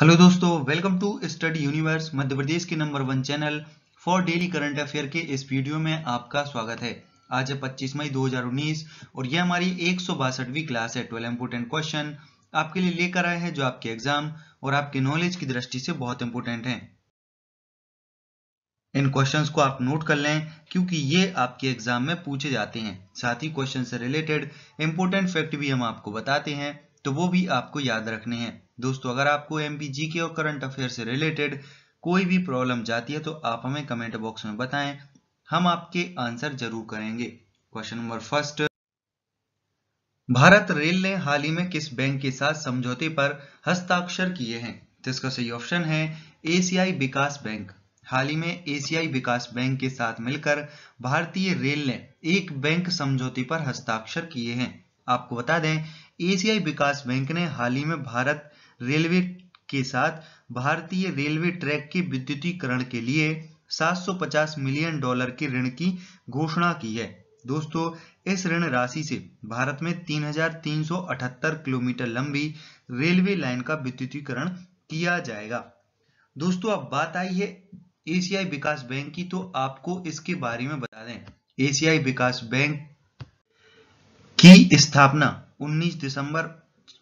hello दोस्तों welcome to study universe Madhya Pradesh के number one channel for daily current affair के इस वीडियो में आपका स्वागत है आज है 25 मई 2019 और यह हमारी एक सौ क्लास है 12 इंपोर्टेंट क्वेश्चन आपके लिए लेकर आए हैं जो आपके एग्जाम और आपके नॉलेज की दृष्टि से बहुत इंपोर्टेंट है इन क्वेश्चंस को आप नोट कर लें क्योंकि ये आपके एग्जाम में पूछे जाते हैं साथ ही क्वेश्चन से रिलेटेड इंपोर्टेंट फैक्ट भी हम आपको बताते हैं तो वो भी आपको याद रखने हैं दोस्तों अगर आपको एम के और करंट अफेयर से रिलेटेड कोई भी प्रॉब्लम जाती है तो आप हमें कमेंट बॉक्स में बताएं हम आपके आंसर जरूर करेंगे question number first Bharat rail ने हाल ही में किस बैंक के साथ समझौते पर हस्ताक्षर किए हैं जिसका सही ऑप्शन है एशियाई विकास बैंक हाल ही में एशियाई विकास बैंक के साथ मिलकर भारतीय रेल ने एक बैंक समझौते पर हस्ताक्षर किए हैं आपको बता दें एशियाई विकास बैंक ने हाल ही में भारत रेलवे के साथ भारतीय रेलवे ट्रैक के विद्युतीकरण के लिए 750 मिलियन डॉलर के ऋण की घोषणा की है दोस्तों इस ऋण राशि से भारत में 3,378 किलोमीटर लंबी रेलवे लाइन का विद्युतीकरण किया जाएगा दोस्तों अब बात आई है एशियाई विकास बैंक की तो आपको इसके बारे में बता दें एशियाई विकास बैंक की स्थापना 19 दिसंबर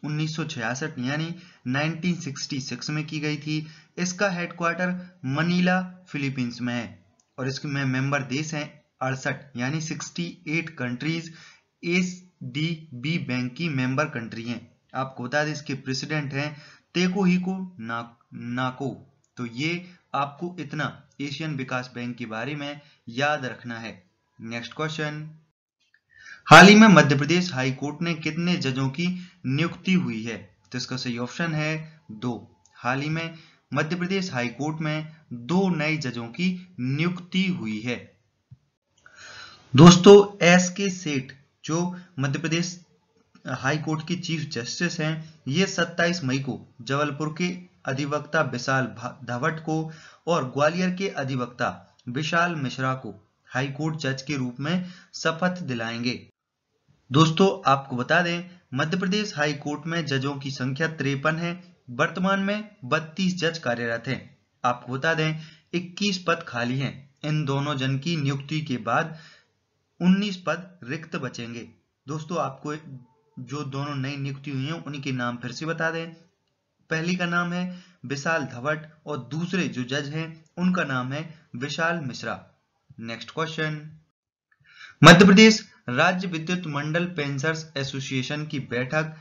1966 यानी 1966 में की गई थी इसका हेडक्वार्टर मनीला फिलीपींस में है और इसमें मेंबर देश हैं अड़सठ यानी 68 countries S D B bank की मेंबर कंट्री हैं आपको बता दें इसके प्रेसिडेंट हैं तेको हीको ना, नाको तो ये आपको इतना एशियन विकास बैंक के बारे में याद रखना है नेक्स्ट क्वेश्चन हाल ही में मध्य प्रदेश हाई कोर्ट ने कितने जजों की नियुक्ति हुई है तो इसका सही ऑप्शन है दो हाल ही में मध्य प्रदेश हाईकोर्ट में दो नए जजों की नियुक्ति हुई है दोस्तों एस के सेठ जो मध्य प्रदेश हाई कोर्ट के चीफ जस्टिस हैं ये 27 मई को जबलपुर के अधिवक्ता विशाल धावट को और ग्वालियर के अधिवक्ता विशाल मिश्रा को हाई कोर्ट जज के रूप में शपथ दिलाएंगे दोस्तों आपको बता दें मध्य प्रदेश हाई कोर्ट में जजों की संख्या तिरपन है वर्तमान में 32 जज कार्यरत हैं आपको बता दें 21 पद खाली हैं इन दोनों जन की नियुक्ति के बाद 19 पद रिक्त बचेंगे दोस्तों आपको जो दोनों नई नियुक्ति हुई हैं उनके नाम फिर से बता दें पहली का नाम है विशाल धवट और दूसरे जो जज हैं उनका नाम है विशाल मिश्रा नेक्स्ट क्वेश्चन मध्य प्रदेश राज्य विद्युत मंडल पेंशनर्स एसोसिएशन की बैठक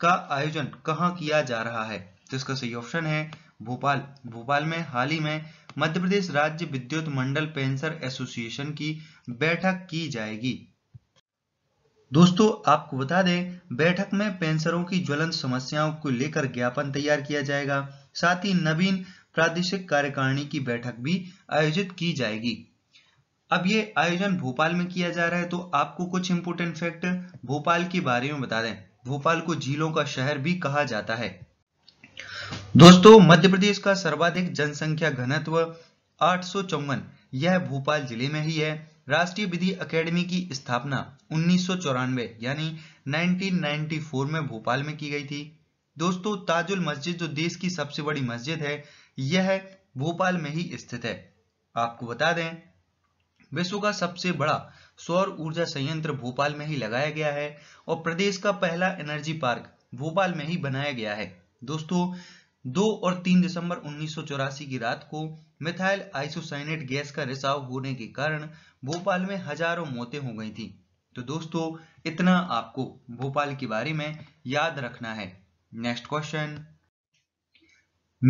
का आयोजन कहाँ किया जा रहा है तो इसका सही ऑप्शन है भोपाल भोपाल में हाल ही में मध्य प्रदेश राज्य विद्युत मंडल पेंशनर एसोसिएशन की बैठक की जाएगी दोस्तों आपको बता दें बैठक में पेंसरों की ज्वलंत समस्याओं को लेकर ज्ञापन तैयार किया जाएगा साथ ही नवीन प्रादेशिक कार्यकारिणी की बैठक भी आयोजित की जाएगी अब ये आयोजन भोपाल में किया जा रहा है तो आपको कुछ इंपोर्टेंट फैक्ट भोपाल के बारे में बता दें भोपाल को झीलों का शहर भी कहा जाता है दोस्तों मध्य प्रदेश का सर्वाधिक जनसंख्या घनत्व आठ यह भोपाल जिले में ही है राष्ट्रीय विधि एकेडमी की स्थापना उन्नीस यानी 1994 में भोपाल में की गई थी दोस्तों ताजुल मस्जिद जो देश की सबसे बड़ी मस्जिद है यह भोपाल में ही स्थित है आपको बता दें विश्व का सबसे बड़ा सौर ऊर्जा संयंत्र भोपाल में ही लगाया गया है और प्रदेश का पहला एनर्जी पार्क भोपाल में ही बनाया गया है दोस्तों दो और तीन दिसंबर उन्नीस की रात को मिथाइल आइसोसाइनेट गैस का रिसाव होने के कारण भोपाल में हजारों मौतें हो गई थी तो दोस्तों इतना आपको भोपाल के बारे में याद रखना है नेक्स्ट क्वेश्चन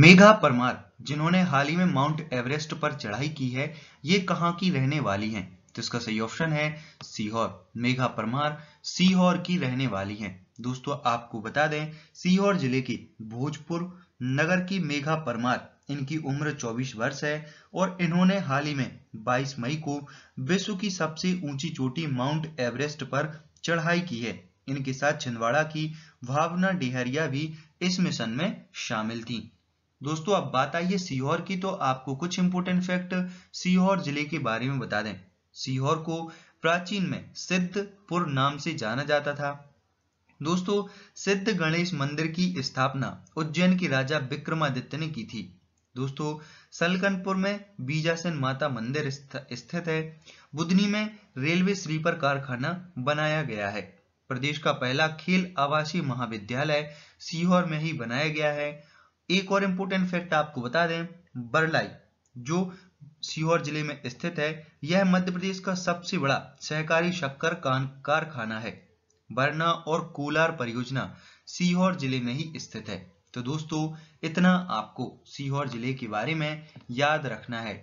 मेघा परमार जिन्होंने हाल ही में माउंट एवरेस्ट पर चढ़ाई की है ये कहाँ की रहने वाली हैं तो इसका सही ऑप्शन है सीहोर मेघा परमार सीहोर की रहने वाली हैं दोस्तों आपको बता दें सीहोर जिले की भोजपुर नगर की मेघा परमार इनकी उम्र 24 वर्ष है और इन्होंने हाल ही में 22 मई को विश्व की सबसे ऊंची चोटी माउंट एवरेस्ट पर चढ़ाई की है इनके साथ छिंदवाड़ा की भावना डिहरिया भी इस मिशन में शामिल थी दोस्तों अब बात आई है सीहोर की तो आपको कुछ इंपोर्टेंट फैक्ट सीहोर जिले के बारे में बता दें सीहोर को प्राचीन में सिद्धपुर नाम से जाना जाता था दोस्तों सिद्ध गणेश मंदिर की स्थापना उज्जैन के राजा विक्रमादित्य ने की थी दोस्तों सलकनपुर में बीजासन माता मंदिर स्थित है बुधनी में रेलवे स्लीपर कारखाना बनाया गया है प्रदेश का पहला खेल आवासीय महाविद्यालय सीहोर में ही बनाया गया है एक और इम्पोर्टेंट फैक्ट आपको बता दें बरलाई जो सीहोर जिले में स्थित है यह मध्य प्रदेश का सबसे बड़ा सहकारी शक्कर कारखाना है बरना और कोलार परियोजना सीहोर जिले में ही स्थित है तो दोस्तों इतना आपको सीहोर जिले के बारे में याद रखना है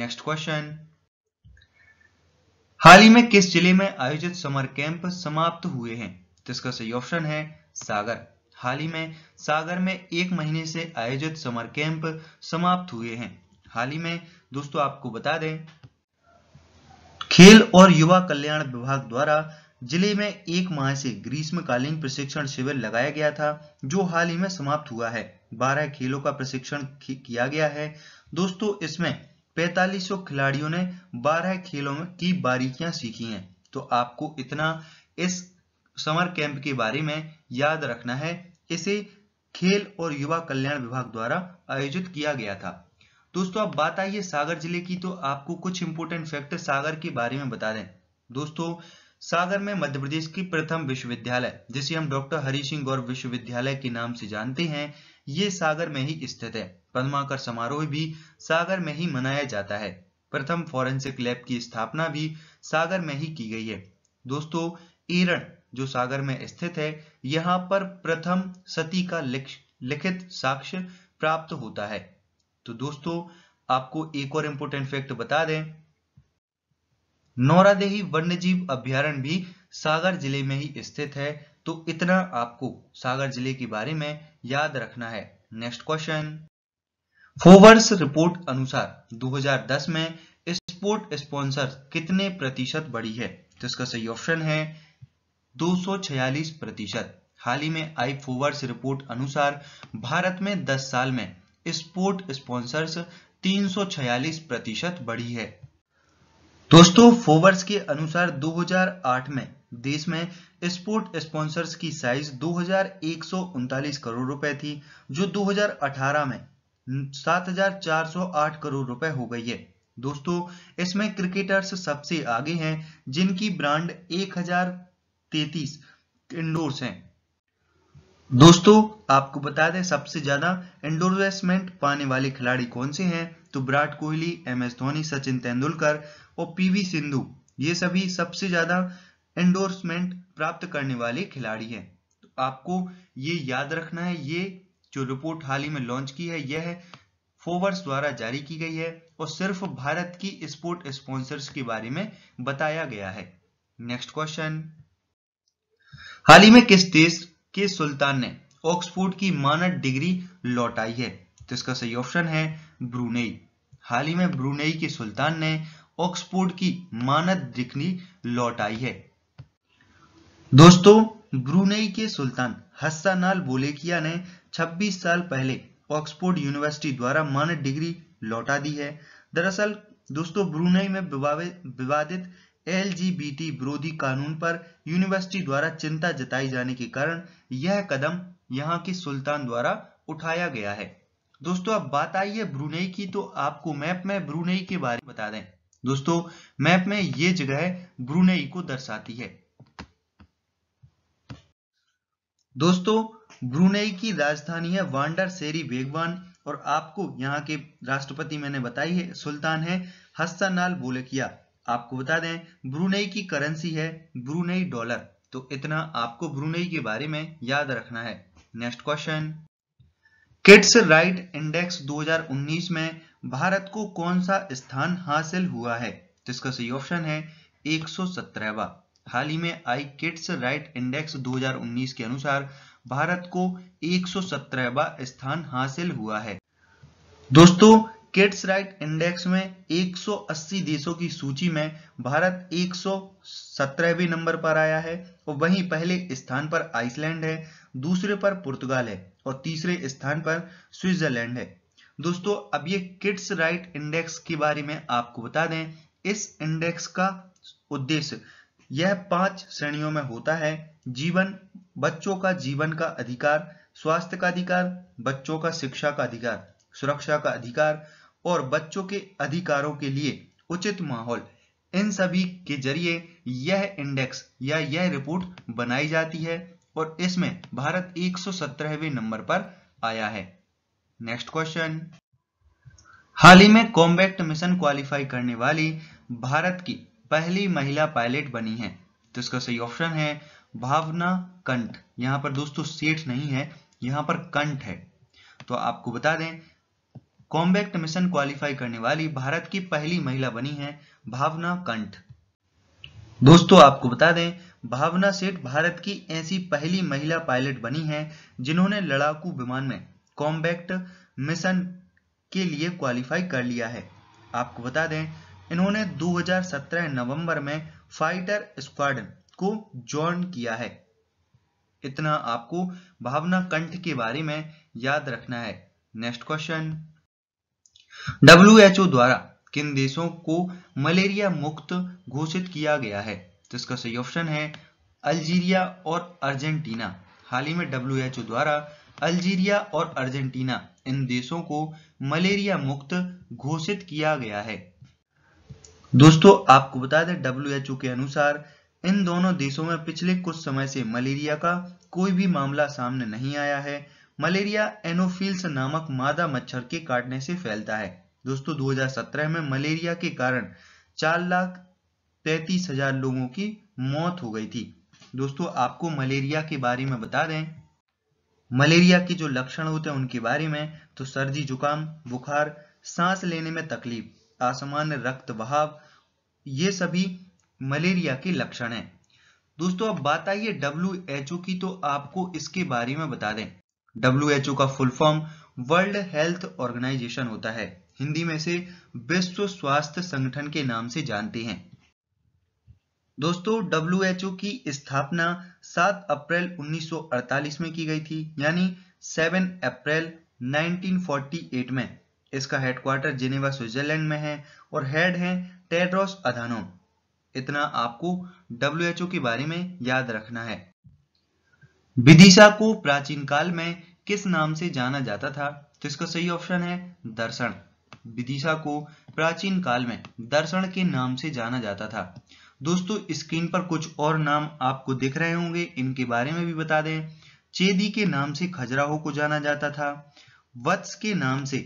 नेक्स्ट क्वेश्चन हाल ही में किस जिले में आयोजित समर कैंप समाप्त हुए हैं तो इसका सही ऑप्शन है सागर हाल ही में सागर में एक महीने से आयोजित समर कैंप समाप्त हुए हैं हाल ही में दोस्तों आपको बता दें खेल और युवा कल्याण विभाग द्वारा जिले में एक माह से ग्रीष्मकालीन प्रशिक्षण शिविर लगाया गया था जो हाल ही में समाप्त हुआ है 12 खेलों का प्रशिक्षण किया गया है दोस्तों इसमें 4500 खिलाड़ियों ने 12 खेलों की बारीकियां सीखी हैं तो आपको इतना इस समर कैंप के बारे में याद रखना है इसे खेल और युवा कल्याण विभाग द्वारा आयोजित किया गया था दोस्तों अब बात आई है सागर जिले की तो आपको कुछ इंपोर्टेंट फैक्ट सागर के बारे में बता दें दोस्तों सागर में मध्य प्रदेश की प्रथम विश्वविद्यालय जिसे हम डॉक्टर हरी सिंह गौर विश्वविद्यालय के नाम से जानते हैं ये सागर में ही स्थित है पद्माकर समारोह भी सागर में ही मनाया जाता है प्रथम फॉरेंसिक लैब की स्थापना भी सागर में ही की गई है दोस्तों ईरण जो सागर में स्थित है यहाँ पर प्रथम सती का लिखित साक्ष्य प्राप्त होता है तो दोस्तों आपको एक और इंपोर्टेंट फैक्ट बता दें नौरादेही वन्यजीव अभ्यारण भी सागर जिले में ही स्थित है तो इतना आपको सागर जिले के बारे में याद रखना है नेक्स्ट क्वेश्चन फोवर्स रिपोर्ट अनुसार 2010 में स्पोर्ट स्पॉन्सर कितने प्रतिशत बढ़ी है तो इसका सही ऑप्शन है 246 प्रतिशत हाल ही में आई फोवर्स रिपोर्ट अनुसार भारत में 10 साल में स्पोर्ट स्पॉन्सर्स 346 प्रतिशत बढ़ी है दोस्तों फोवर्स के अनुसार 2008 में देश में स्पोर्ट स्पॉन्सर्स की साइज दो करोड़ रुपए थी जो 2018 में 7,408 करोड़ रुपए हो गई है दोस्तों इसमें क्रिकेटर्स सबसे आगे हैं जिनकी ब्रांड तैतीस इंडोर्स हैं दोस्तों आपको बता दें सबसे ज्यादा इंडोर्समेंट पाने वाले खिलाड़ी कौन से हैं तो विराट कोहली एम एस धोनी सचिन तेंदुलकर और पीवी सिंधु ये सभी सबसे ज्यादा एंडोर्समेंट प्राप्त करने वाले खिलाड़ी हैं तो आपको ये याद रखना है ये जो रिपोर्ट हाल ही में लॉन्च की है यह फोवर्स द्वारा जारी की गई है और सिर्फ भारत की स्पोर्ट स्पॉन्सर्स के बारे में बताया गया है नेक्स्ट क्वेश्चन हाल ही में किस देश के सुल्तान ने ऑक्सफोर्ड की मानद डिग्री लौटाई है तो इसका सही ऑप्शन है ब्रुनेई हाल ही में ब्रुनेई के सुल्तान ने ऑक्सफोर्ड की मानद डिग्री लौटाई है दोस्तों ब्रुनेई के सुल्तान हस्सानाल बोलेकिया ने 26 साल पहले ऑक्सफोर्ड यूनिवर्सिटी द्वारा मानद डिग्री लौटा दी है दरअसल दोस्तों ब्रुनेई में विवादित एलजीबीटी विरोधी कानून पर यूनिवर्सिटी द्वारा चिंता जताई जाने के कारण यह कदम यहाँ के सुल्तान द्वारा उठाया गया है दोस्तों अब बात आई है ब्रुनेई की तो आपको मैप में ब्रुनेई के बारे में बता दें दोस्तों मैप में ये जगह ब्रुनेई को दर्शाती है दोस्तों ब्रुनेई की राजधानी है वांडर सेरी बेगवान और आपको यहाँ के राष्ट्रपति मैंने बताई है सुल्तान है हस्सानाल किया आपको बता दें ब्रुनई की करेंसी है ब्रुनई डॉलर तो इतना आपको ब्रुनई के बारे में याद रखना है next question kids right index 2019 में भारत को कौन सा स्थान हासिल हुआ है तो इसका सही ऑप्शन है 117वां हाल ही में आई किड्स राइट इंडेक्स 2019 के अनुसार भारत को 117वां स्थान हासिल हुआ है दोस्तों किड्स राइट इंडेक्स में 180 देशों की सूची में भारत 117वें नंबर पर आया है और वहीं पहले स्थान पर आइसलैंड है दूसरे पर पुर्तगाल है और तीसरे स्थान पर स्विट्जरलैंड है दोस्तों अब ये किड्स राइट इंडेक्स के बारे में आपको बता दें इस इंडेक्स का उद्देश्य यह पांच श्रेणियों में होता है जीवन बच्चों का जीवन का अधिकार स्वास्थ्य का अधिकार बच्चों का शिक्षा का अधिकार सुरक्षा का अधिकार और बच्चों के अधिकारों के लिए उचित माहौल इन सभी के जरिए यह इंडेक्स या यह रिपोर्ट बनाई जाती है और इसमें भारत 117वें नंबर पर आया है नेक्स्ट क्वेश्चन हाल ही में कॉम्बैक्ट मिशन क्वालिफाई करने वाली भारत की पहली महिला पायलट बनी है तो इसका सही ऑप्शन है भावना कंठ यहां पर दोस्तों सेठ नहीं है यहां पर कंठ है तो आपको बता दें कॉम्बैक्ट मिशन क्वालिफाई करने वाली भारत की पहली महिला बनी है भावना कंठ दोस्तों आपको बता दें भावना सेठ भारत की ऐसी पहली महिला पायलट बनी है जिन्होंने लड़ाकू विमान में कॉम्बैक्ट मिशन के लिए क्वालिफाई कर लिया है आपको बता दें इन्होंने 2017 नवंबर में फाइटर स्क्वाडन को ज्वाइन किया है इतना आपको भावना कंठ के बारे में याद रखना है नेक्स्ट क्वेश्चन डब्ल्यूएचओ द्वारा किन देशों को मलेरिया मुक्त घोषित किया गया है तो इसका सही ऑप्शन है अल्जीरिया और अर्जेंटीना हाल ही में डब्ल्यूएचओ द्वारा अल्जीरिया और अर्जेंटीना इन देशों को मलेरिया मुक्त घोषित किया गया है दोस्तों आपको बता दें डब्ल्यूएचओ के अनुसार इन दोनों देशों में पिछले कुछ समय से मलेरिया का कोई भी मामला सामने नहीं आया है मलेरिया एनोफिल्स नामक मादा मच्छर के काटने से फैलता है दोस्तों 2017 में मलेरिया के कारण चार लाख तैतीस हजार लोगों की मौत हो गई थी दोस्तों आपको मलेरिया के बारे में बता दें मलेरिया के जो लक्षण होते हैं उनके बारे में तो सर्दी जुकाम बुखार सांस लेने में तकलीफ आसमान रक्त बहाव ये सभी मलेरिया के लक्षण हैं दोस्तों अब बात आई है डब्ल्यू की तो आपको इसके बारे में बता दें डब्ल्यू का full form world health organisation होता है हिंदी में से विश्व स्वास्थ्य संगठन के नाम से जानते हैं दोस्तों डब्ल्यू की स्थापना 7 अप्रैल 1948 में की गई थी यानी 7 अप्रैल 1948 में इसका हेडक्वार्टर जिनेवा स्विट्जरलैंड में है और हेड है टेड्रोस अधानो इतना आपको डब्ल्यू के बारे में याद रखना है विदिशा को प्राचीन काल में किस नाम से जाना जाता था तो इसका सही ऑप्शन है दर्शन विदिशा को प्राचीन काल में दर्शन के नाम से जाना जाता था दोस्तों स्क्रीन पर कुछ और नाम आपको दिख रहे होंगे इनके बारे में भी बता दें चेदी के नाम से खजराहो को जाना जाता था वत्स के नाम से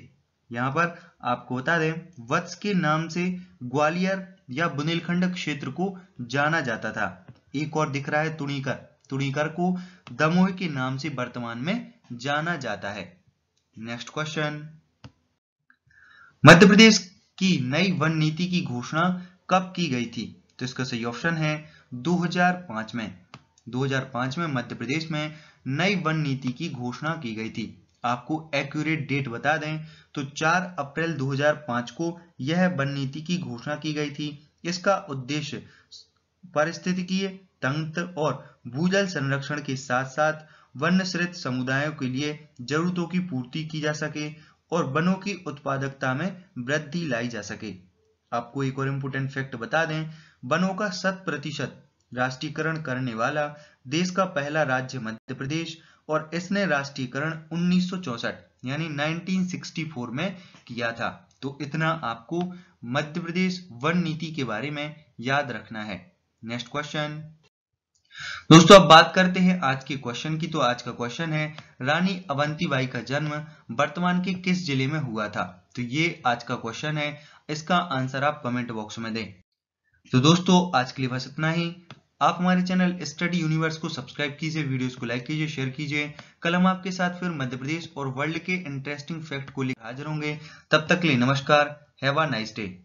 यहाँ पर आपको बता दें वत्स के नाम से ग्वालियर या बुंदेलखंड क्षेत्र को जाना जाता था एक और दिख रहा है तुणीकर तुणीकर को दमोह के नाम से वर्तमान में जाना जाता है नेक्स्ट क्वेश्चन मध्य प्रदेश की नई वन नीति की घोषणा कब की गई थी तो इसका सही ऑप्शन है 2005 में 2005 में मध्य प्रदेश में नई वन नीति की घोषणा की गई थी आपको एक्यूरेट डेट बता दें तो 4 अप्रैल 2005 को यह वन नीति की घोषणा की गई थी इसका उद्देश्य पारिस्थितिकीय तंत्र और भूजल संरक्षण के साथ साथ श्रित समुदायों के लिए जरूरतों की पूर्ति की जा सके और वनों की उत्पादकता में वृद्धि लाई जा सके आपको एक और इम्पोर्टेंट फैक्ट बता दें वनों का शत प्रतिशत राष्ट्रीयकरण करने वाला देश का पहला राज्य मध्य प्रदेश और इसने राष्ट्रीयकरण उन्नीस यानी 1964 में किया था तो इतना आपको मध्य प्रदेश वन नीति के बारे में याद रखना है नेक्स्ट क्वेश्चन दोस्तों अब बात करते हैं आज के क्वेश्चन की तो आज का क्वेश्चन है रानी अवंतीबाई का जन्म वर्तमान के किस जिले में हुआ था तो ये आज का क्वेश्चन है इसका आंसर आप कमेंट बॉक्स में दें तो दोस्तों आज के लिए बस इतना ही आप हमारे चैनल स्टडी यूनिवर्स को सब्सक्राइब कीजिए वीडियोस को लाइक कीजिए शेयर कीजिए कल हम आपके साथ फिर मध्य प्रदेश और वर्ल्ड के इंटरेस्टिंग फैक्ट को लेकर हाजिर होंगे तब तक के लिए नमस्कार हैव अ नाइस डे